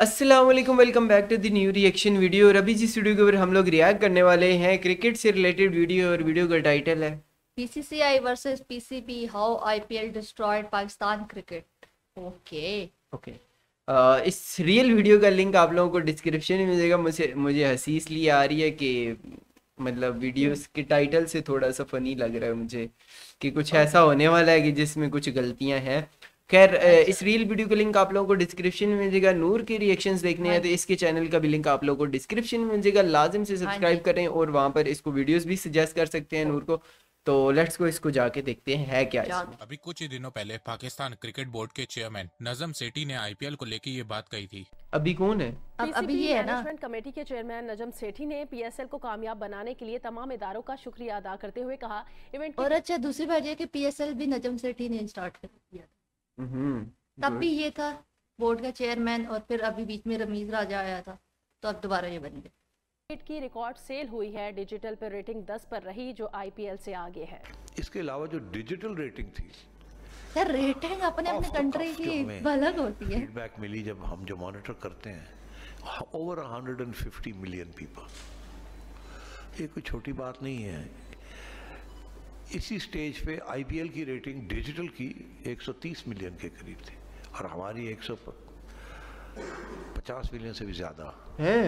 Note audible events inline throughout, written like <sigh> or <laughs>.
Aslam welcome back to the new reaction video और अभी जिस वीडियो के ऊपर हम लोग रिएक्ट करने वाले हैं क्रिकेट से रिलेटेड वीडियो और वीडियो का टाइटल है BCCI versus PCB how IPL destroyed Pakistan cricket okay okay इस रियल वीडियो का लिंक आप लोगों को डिस्क्रिप्शन में मिलेगा मुझे मुझे हंसी इसलिए आ रही है कि मतलब वीडियोस के टाइटल से थोड़ा सा फनी लग रहा है मुझे कि कुछ हाँ। ऐसा होने वाला है कि जिसमें कुछ गलतियां हैं खैर अच्छा। इस रील वीडियो का लिंक आप लोगों को डिस्क्रिप्शन में मिलेगा नूर के रिएक्शन देखने हैं तो इसके चैनल का भी लिंक आप लोगों को डिस्क्रिप्शन में मिलेगा लाजिम से सब्सक्राइब हाँ करें और वहाँ पर इसको वीडियोस भी सजेस्ट कर सकते हैं नूर को तो लेट्स को इसको जाके देखते हैं है क्या इसमें अभी कुछ ही दिनों पहले पाकिस्तान क्रिकेट बोर्ड के चेयरमैन नजम सेठी ने आईपीएल को लेकर ये बात कही थी अभी कौन है अब अभी ये है ना कमेटी के चेयरमैन नजम सेठी ने पीएसएल को कामयाब बनाने के लिए तमाम इदारों का शुक्रिया अदा करते हुए कहा इवेंट और अच्छा दूसरी बात यह की पी भी नजम सेठी ने स्टार्ट कर दिया Mm-hmm. तब mm-hmm. भी ये था बोर्ड का चेयरमैन और फिर अभी बीच में रमीज राजा आया था तो अब दोबारा ये बन गए क्रिकेट की रिकॉर्ड सेल हुई है डिजिटल पर रेटिंग 10 पर रही जो आईपीएल से आगे है इसके अलावा जो डिजिटल रेटिंग थी सर रेटिंग अपने अपने कंट्री की अलग होती है फीडबैक मिली जब हम जो मॉनिटर करते हैं ओवर 150 मिलियन पीपल ये कोई छोटी बात नहीं है इसी स्टेज पे आईपीएल की रेटिंग डिजिटल की 130 मिलियन के करीब थी और हमारी 150 मिलियन से भी ज्यादा है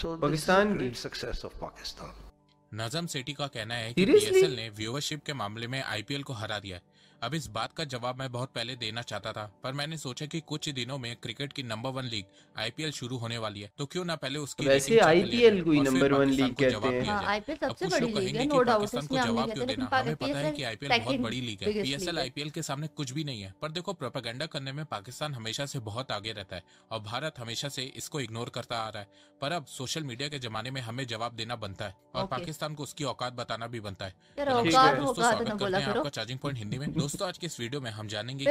so Pakistan success of Pakistan Najam Sethi का कहना है कि बीएसएल ने व्यूवरशिप के मामले में आईपीएल को हरा दिया है अब इस बात का जवाब मैं बहुत पहले देना चाहता था पर मैंने सोचा कि कुछ दिनों में क्रिकेट की नंबर वन लीग आईपीएल शुरू होने वाली है तो क्यों ना पहले उसकी तो वैसे आईपीएल कोई नंबर वन लीग कहते हैं आईपीएल तो सबसे बड़ी लीग है नो डाउट पाकिस्तान जवाब क्यों देना हमें पता है कि आईपीएल बहुत बड़ी लीग है पीएसएल आईपीएल के सामने कुछ भी नहीं है पर देखो प्रोपेगेंडा करने में पाकिस्तान हमेशा से बहुत आगे रहता है और भारत हमेशा से इसको इग्नोर करता आ रहा है पर अब सोशल मीडिया के जमाने में हमें जवाब देना बनता है और पाकिस्तान को उसकी औकात बताना भी बनता है तो आपका चार्जिंग पॉइंट हिंदी में दोस्तों दोस्तों आज के इस वीडियो में हम जानेंगे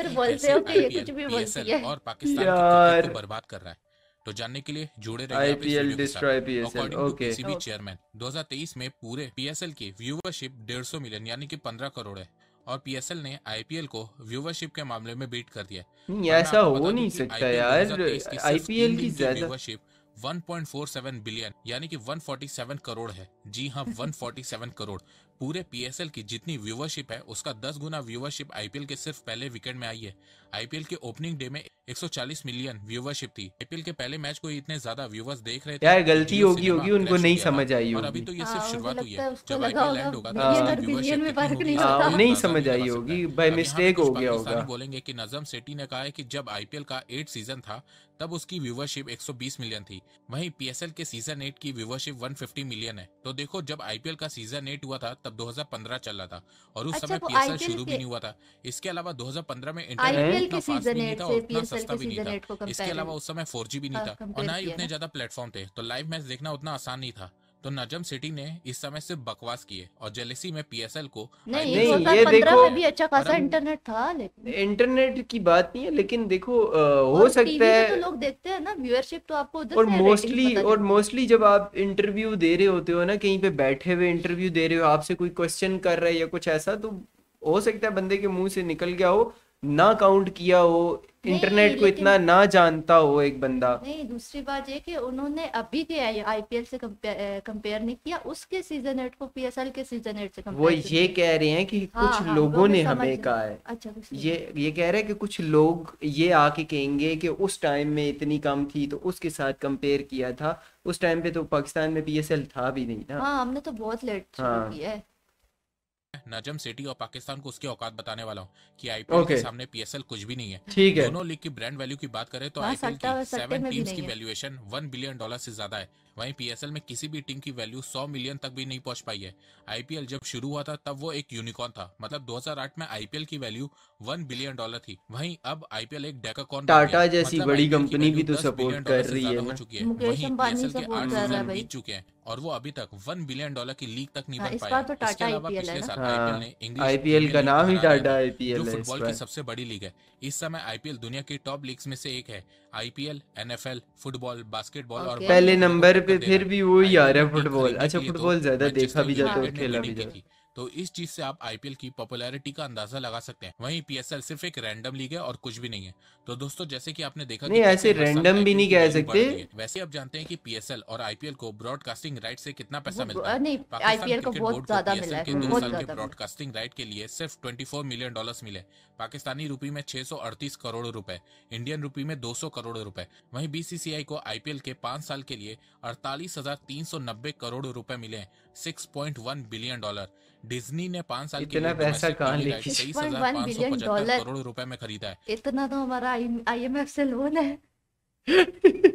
और पाकिस्तान बर्बाद कर रहा है तो जानने के लिए जुड़े रहिए चेयरमैन 2023 में पूरे पी एस एल की व्यूवरशिप डेढ़ सौ मिलियन यानी कि 15 करोड़ है और पी एस एल ने आई पी एल को व्यूवरशिप के मामले में बीट कर दिया हम्म, ऐसा हो नहीं सकता यार एल की व्यूवरशिप 1.47 बिलियन यानी कि 147 करोड़ है जी हाँ 147 <laughs> करोड़ पूरे पीएसएल की जितनी व्यूवरशिप है उसका 10 गुना व्यूवरशिप आईपीएल के सिर्फ पहले विकेट में आई है आईपीएल के ओपनिंग डे में 140 मिलियन व्यूवरशिप थी आईपीएल के पहले मैच को इतने ज्यादा व्यूवर्स देख रहे थे यार गलती होगी होगी उनको नहीं समझ आई और अभी तो ये सिर्फ हाँ, शुरुआत हुई है जब आईपीएल एंड होगा तो हाँ, हाँ, नहीं समझ आई होगी बाई मिस्टेक हो गया होगा बोलेंगे की नजम सेठी ने कहा है कि जब आईपीएल का एट सीजन था तब उसकी व्यूवरशिप 120 मिलियन थी वहीं पीएसएल के सीजन एट की व्यूवरशिप 150 मिलियन है तो देखो जब आईपीएल का सीजन एट हुआ था तब 2015 चल रहा था और उस अच्छा, समय पीएसएल शुरू भी नहीं हुआ था इसके अलावा 2015 में इंटरनेट फास्ट भी नहीं था और उतना सस्ता भी नहीं था इसके अलावा उस समय फोर भी नहीं था और ना ही उतने ज्यादा प्लेटफॉर्म थे तो लाइव मैच देखना उतना आसान नहीं था तो नजम सिटी ने इस समय से बकवास किए और जेलेसी में पीएसएल को नहीं, नहीं ये देखो में भी अच्छा खासा इंटरनेट था लेकिन इंटरनेट की बात नहीं है लेकिन देखो हो सकता है तो लोग देखते हैं ना व्यूअरशिप तो आपको और मोस्टली और मोस्टली जब आप इंटरव्यू दे रहे होते हो ना कहीं पे बैठे हुए इंटरव्यू दे रहे हो आपसे कोई क्वेश्चन कर रहे है या कुछ ऐसा तो हो सकता है बंदे के मुंह से निकल गया हो ना काउंट किया हो इंटरनेट को इतना ना जानता हो एक बंदा नहीं दूसरी बात ये कि उन्होंने अभी के आईपीएल से कंपेयर नहीं किया उसके सीजन एट को पीएसएल के सीजन एट से वो ये कह रहे हैं कि हाँ, कुछ हाँ, लोगों ने हमें कहा है अच्छा ये ये कह रहे हैं कि कुछ लोग ये आके कहेंगे कि उस टाइम में इतनी कम थी तो उसके साथ कंपेयर किया था उस टाइम पे तो पाकिस्तान में पीएसएल था भी नहीं था हाँ हमने तो बहुत लेट हाँ। किया है नजम सिटी और पाकिस्तान को उसके औकात बताने वाला हूँ कि आईपीएल okay. के सामने पीएसएल कुछ भी नहीं है ठीक है दोनों लीग की ब्रांड वैल्यू की बात करें तो आईपीएल हाँ, की सेवन टीम्स की वैल्यूएशन वन बिलियन डॉलर से ज्यादा है वहीं पीएसएल में किसी भी टीम की वैल्यू 100 मिलियन तक भी नहीं पहुंच पाई है आईपीएल जब शुरू हुआ था तब वो एक यूनिकॉर्न था मतलब 2008 में आईपीएल की वैल्यू 1 बिलियन डॉलर थी वहीं अब आईपीएल एक डेकाकॉन टाटा जैसी मतलब बड़ी कंपनी भी तो सपोर्ट कर रही है हो चुकी है वही पीएसएल के आठ सीजन बीत चुके हैं और वो अभी तक वन बिलियन डॉलर की लीग तक नहीं हाँ, बन पाया तो इसके अलावा पिछले साल आईपीएल हाँ, ने इंग्लिश आईपीएल का नाम ही टाटा आईपीएल जो फुटबॉल की सबसे बड़ी लीग है इस समय आईपीएल दुनिया की टॉप लीग्स में से एक है आईपीएल एनएफएल फुटबॉल बास्केटबॉल और पहले नंबर पे फिर भी वो ही आ रहा है फुटबॉल अच्छा फुटबॉल तो ज्यादा देखा भी जाता है खेला भी जाता है तो इस चीज से आप आईपीएल की पॉपुलैरिटी का अंदाजा लगा सकते हैं वहीं पीएसएल सिर्फ एक रैंडम लीग है और कुछ भी नहीं है तो दोस्तों जैसे कि आपने देखा नहीं ऐसे रैंडम भी नहीं कह सकते वैसे आप जानते हैं कि पीएसएल और आईपीएल को ब्रॉडकास्टिंग राइट से कितना पैसा मिलता है पाकिस्तान को बोर्ड को पीएसएल के दो साल के ब्रॉडकास्टिंग राइट के लिए सिर्फ ट्वेंटी मिलियन डॉलर मिले पाकिस्तानी रूपी में छह करोड़ रूपए इंडियन रूपी में दो करोड़ रूपए वही बीसीआई को आईपीएल के पांच साल के लिए अड़तालीस करोड़ रूपए मिले हैं 6.1 बिलियन डॉलर डिज्नी ने पांच साल इतना पैसा कहाँ करोड़ रुपए में खरीदा है इतना तो हमारा आईएमएफ से लोन है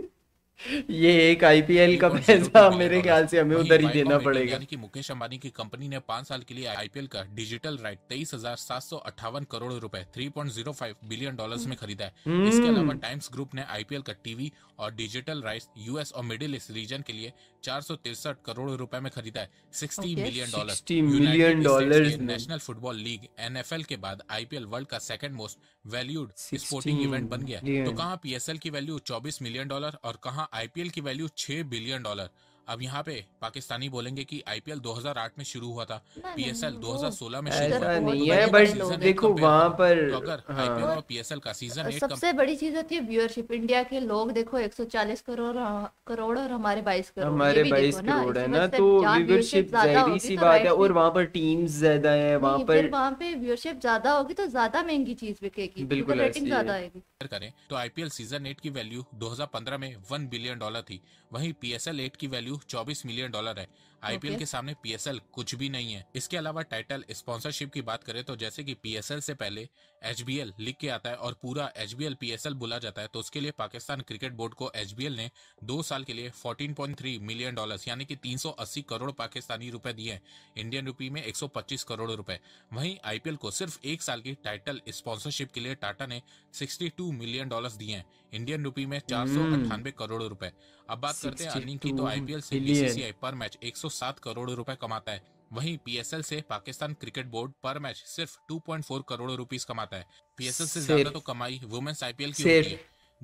ये एक आईपीएल का पैसा मेरे ख्याल से हमें उधर ही देना पड़ेगा यानी कि मुकेश अंबानी की कंपनी ने पांच साल के लिए आईपीएल का डिजिटल राइट तेईस हजार सात सौ अट्ठावन करोड़ रुपए फाइव बिलियन डॉलर्स में खरीदा है इसके अलावा टाइम्स हम्म। ग्रुप ने आईपीएल का टीवी और डिजिटल राइट यूएस और मिडिल ईस्ट रीजन के लिए चार सौ तिरसठ करोड़ रुपए में खरीदा है sixty million dollar million dollar national football league L के बाद आईपीएल वर्ल्ड का second most valued sporting event बन गया तो कहाँ एल की वैल्यू चौबीस मिलियन डॉलर और कहाँ आईपीएल की वैल्यू 6 बिलियन डॉलर अब यहाँ पे पाकिस्तानी बोलेंगे कि आईपीएल 2008 में शुरू हुआ था पीएसएल 2016 में शुरू हुआ नहीं तो है बट देखो वहाँ पर तो अगर हाँ। आईपीएल और पीएसएल का सीजन सबसे बड़ी चीज होती है व्यूअरशिप इंडिया के लोग देखो 140 करोड़ हाँ, करोड़ और हमारे 22 करोड़ हमारे 22 करोड़ है ना तो व्यूअरशिप जाहिर सी तो बात है और वहाँ पर टीम्स ज्यादा है वहाँ पर वहाँ पे व्यूअरशिप ज्यादा होगी तो ज्यादा महंगी चीज बिकेगी बिल्कुल रेटिंग ज्यादा आएगी करें तो आईपीएल सीजन एट की वैल्यू 2015 में 1 बिलियन डॉलर थी वहीं पीएसएल एट की वैल्यू 24 मिलियन डॉलर है आईपीएल okay. के सामने पीएसएल कुछ भी नहीं है इसके अलावा टाइटल स्पॉन्सरशिप की बात करें तो जैसे कि पीएसएल से पहले एचबीएल लिख के आता है और पूरा एचबीएल पीएसएल बोला जाता है तो उसके लिए पाकिस्तान क्रिकेट बोर्ड को एचबीएल ने दो साल के लिए 14.3 मिलियन डॉलर यानी कि 380 करोड़ पाकिस्तानी रुपए दिए हैं इंडियन रुपी में 125 करोड़ रुपए वहीं आईपीएल को सिर्फ एक साल की टाइटल स्पॉन्सरशिप के लिए टाटा ने सिक्सटी टू मिलियन डॉलर्स दिए हैं इंडियन रुपी में चार सौ अट्ठानबे hmm. करोड़ रुपए अब बात करते हैं अर्निंग की तो आईपीएल से बीसीसीआई पर मैच 107 करोड़ रुपए कमाता है वहीं पीएसएल से पाकिस्तान क्रिकेट बोर्ड पर मैच सिर्फ 2.4 करोड़ रुपीस कमाता है पीएसएल से ज्यादा तो कमाई वुमेन्स आईपीएल की होती है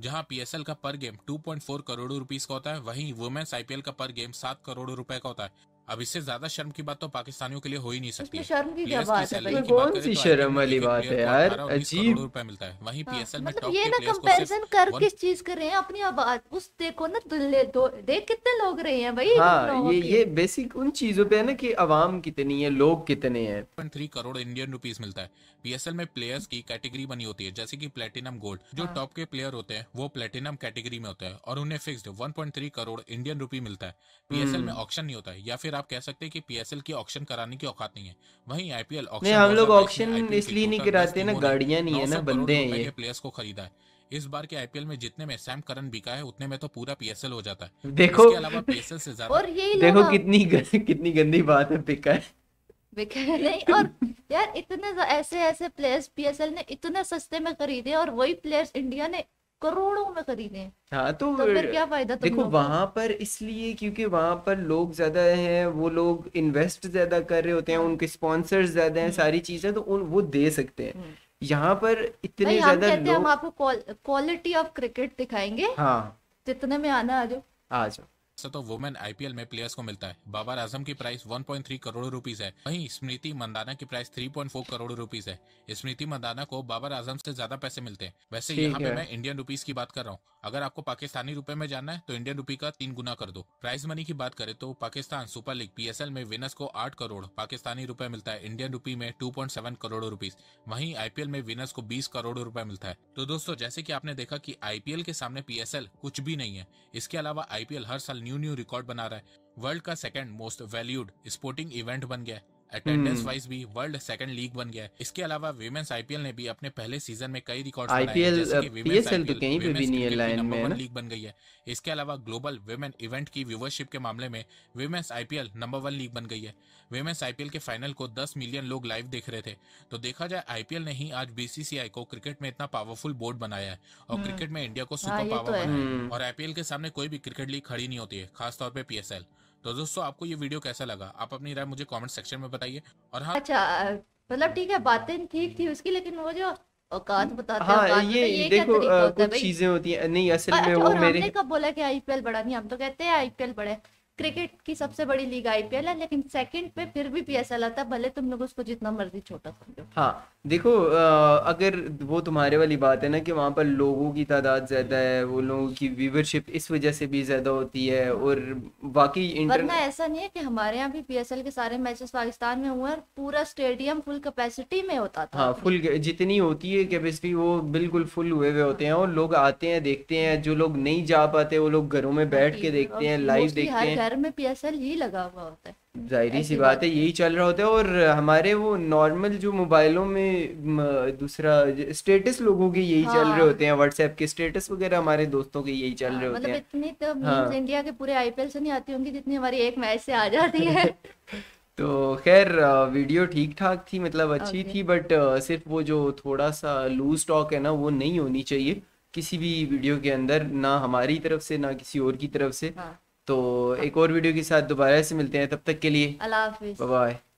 जहां पीएसएल का पर गेम 2.4 करोड़ रुपीस का होता है वहीं वुमेन्स आईपीएल का पर गेम 7 करोड़ रुपए का होता है अब इससे ज्यादा शर्म की बात तो पाकिस्तानियों के लिए हो ही नहीं सकती शर्म की क्या बात है कौन सी तो शर्म वाली बात है यार अजीब रुपए मिलता है वहीं पीएसएल हाँ, में टॉप मतलब ये ना कंपैरिजन कर किस चीज कर रहे हैं अपनी आवाज उस देखो ना दो देख कितने लोग रहे हैं भाई हाँ ये ये बेसिक उन चीजों पे है ना कि आवाम कितनी है लोग कितने हैं थ्री करोड़ इंडियन रुपीज मिलता है पीएसएल में प्लेयर्स की कैटेगरी बनी होती है जैसे कि प्लेटिनम गोल्ड जो टॉप हाँ। के प्लेयर होते हैं वो प्लेटिनम कैटेगरी में होते हैं और उन्हें फिक्स्ड 1.3 करोड़ इंडियन रुपी मिलता है पीएसएल हम्म। में ऑक्शन नहीं होता है या फिर फिर आप कह सकते हैं कि पीएसएल की ऑक्शन कराने की औकात नहीं है वहीं आईपीएल ऑक्शन नहीं हम लोग ऑक्शन इसलिए नहीं कराते ना गाड़ियां नहीं है ना बंदे हैं ये प्लेयर्स को खरीदा है इस बार के आईपीएल में जितने में सैम करन बिका है उतने में तो पूरा पीएसएल हो जाता है देखो इसके अलावा पीएसएल से ज्यादा और ये देखो कितनी कितनी गंदी बात है बिका है नहीं और यार इतने ऐसे ऐसे प्लेयर्स पीएसएल ने इतने सस्ते में खरीदे और वही प्लेयर्स इंडिया ने करोड़ों में खरीदे हाँ तो, तो फिर क्या फायदा देखो वहां पर इसलिए क्योंकि वहां पर लोग ज्यादा हैं वो लोग इन्वेस्ट ज्यादा कर रहे होते हैं हाँ। उनके स्पॉन्सर्स ज्यादा हैं हम्म। सारी चीजें तो उन वो दे सकते हैं हम्म। यहाँ पर इतने ज्यादा लोग हम आपको क्वालिटी ऑफ क्रिकेट दिखाएंगे हाँ जितने में आना आ जाओ आ जाओ तो वुमेन आईपीएल में प्लेयर्स को मिलता है बाबर आजम की प्राइस 1.3 करोड़ रुपीस है वहीं स्मृति मंदाना की प्राइस 3.4 करोड़ रुपीस है स्मृति मंदाना को बाबर आजम से ज्यादा पैसे मिलते हैं वैसे यहाँ पे मैं इंडियन रुपीस की बात कर रहा हूँ अगर आपको पाकिस्तानी रुपए में जाना है तो इंडियन रुपी का तीन गुना कर दो प्राइज मनी की बात करें तो पाकिस्तान सुपर लीग पी में विनर्स को आठ करोड़ पाकिस्तानी रुपए मिलता है इंडियन रुपी में two point seven crore rupees वही आईपीएल में विनर्स को बीस करोड़ रुपए मिलता है तो दोस्तों जैसे की आपने देखा की आईपीएल के सामने पी कुछ भी नहीं है इसके अलावा आई हर साल न्यू न्यू रिकॉर्ड बना रहा है वर्ल्ड का second most valued sporting event बन गया है अटेंडेंस वाइज hmm. भी वर्ल्ड सेकंड लीग बन गया है इसके अलावा वेमेंस आईपीएल ने भी अपने पहले सीजन में कई रिकॉर्ड तो लीग बन गई है इसके अलावा ग्लोबल वेमेन इवेंट की व्यूवरशिप के मामले में women's IPL number one league बन गई है वेमेंस आईपीएल के फाइनल को 10 मिलियन लोग लाइव देख रहे थे तो देखा जाए आईपीएल ने ही आज बीसीसीआई को क्रिकेट में इतना पावरफुल बोर्ड बनाया है और क्रिकेट हम्म। में इंडिया को सुपर हाँ, पावर तो बनाया है हम्म। और आईपीएल के सामने कोई भी क्रिकेट लीग खड़ी नहीं होती है खासतौर पर पीएसएल तो दोस्तों आपको ये वीडियो कैसा लगा आप अपनी राय मुझे कमेंट सेक्शन में बताइए और हाँ अच्छा मतलब ठीक है बातें ठीक थी उसकी लेकिन वो जो औकात हाँ, बताते हाँ, हैं ये, ये देखो कुछ चीजें होती है नहीं असल में अच्छा, वो मेरे कब बोला कि आईपीएल बड़ा नहीं हम तो कहते हैं आईपीएल बड़ा क्रिकेट की सबसे बड़ी लीग आईपीएल है लेकिन सेकंड पे फिर भी पीएसएल आता भले तुम लोग उसको जितना मर्जी छोटा समझो हाँ देखो अगर वो तुम्हारे वाली बात है ना कि वहाँ पर लोगों की तादाद ज्यादा है वो लोगों की व्यूवरशिप इस वजह से भी ज्यादा होती है और बाकी इंटर... वरना ऐसा नहीं है कि हमारे यहाँ भी पीएसएल के सारे मैचेस पाकिस्तान में हुए और पूरा स्टेडियम फुल कैपेसिटी में होता था हाँ फुल जितनी होती है कैपेसिटी वो बिल्कुल फुल हुए हुए होते हैं और लोग आते हैं देखते हैं जो लोग नहीं जा पाते वो लोग घरों में बैठ के देखते हैं लाइव देखते हैं घर में पीएसएल ही लगा हुआ होता है जाहिर सी बात है यही चल रहा होता है और हमारे वो नॉर्मल जो मोबाइलों में दूसरा स्टेटस लोगों के यही हाँ। चल रहे हाँ। होते हैं व्हाट्सएप के स्टेटस वगैरह हमारे दोस्तों के यही चल रहे हाँ, होते मतलब हैं मतलब इतनी तो हाँ। इंडिया के पूरे आईपीएल से नहीं आती होंगी जितनी हमारी एक मैच से आ जाती है <laughs> तो खैर वीडियो ठीक ठाक थी मतलब अच्छी okay. थी बट सिर्फ वो जो थोड़ा सा लूज टॉक है ना वो नहीं होनी चाहिए किसी भी वीडियो के अंदर ना हमारी तरफ से ना किसी और की तरफ से हाँ. तो एक और वीडियो के साथ दोबारा से मिलते हैं तब तक के लिए अल्लाह हाफिज़ बाय